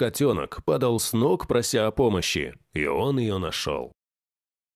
Котенок падал с ног, прося о помощи, и он ее нашел.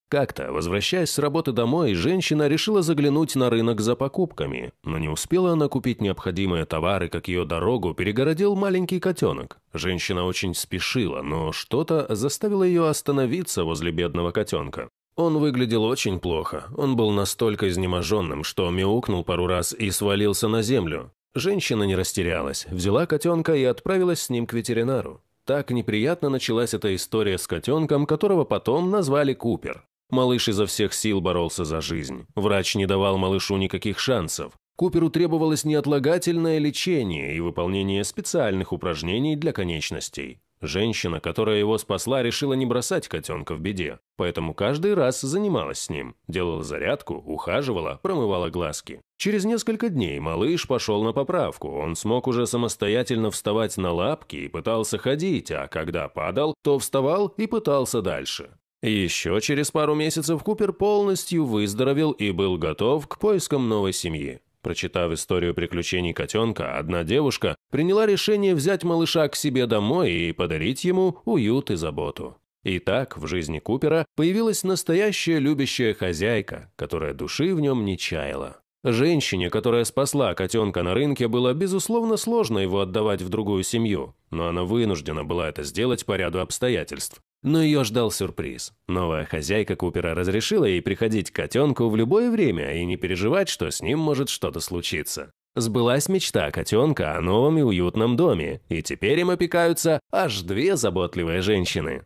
Как-то, возвращаясь с работы домой, женщина решила заглянуть на рынок за покупками, но не успела она купить необходимые товары, как ее дорогу перегородил маленький котенок. Женщина очень спешила, но что-то заставило ее остановиться возле бедного котенка. Он выглядел очень плохо, он был настолько изнеможенным, что мяукнул пару раз и свалился на землю. Женщина не растерялась, взяла котенка и отправилась с ним к ветеринару. Так неприятно началась эта история с котенком, которого потом назвали Купер. Малыш изо всех сил боролся за жизнь. Врач не давал малышу никаких шансов. Куперу требовалось неотлагательное лечение и выполнение специальных упражнений для конечностей. Женщина, которая его спасла, решила не бросать котенка в беде, поэтому каждый раз занималась с ним, делала зарядку, ухаживала, промывала глазки. Через несколько дней малыш пошел на поправку, он смог уже самостоятельно вставать на лапки и пытался ходить, а когда падал, то вставал и пытался дальше. Еще через пару месяцев Купер полностью выздоровел и был готов к поискам новой семьи. Прочитав историю приключений котенка, одна девушка приняла решение взять малыша к себе домой и подарить ему уют и заботу. И так в жизни Купера появилась настоящая любящая хозяйка, которая души в нем не чаяла. Женщине, которая спасла котенка на рынке, было, безусловно, сложно его отдавать в другую семью, но она вынуждена была это сделать по ряду обстоятельств. Но ее ждал сюрприз. Новая хозяйка Купера разрешила ей приходить к котенку в любое время и не переживать, что с ним может что-то случиться. Сбылась мечта котенка о новом и уютном доме, и теперь им опекаются аж две заботливые женщины.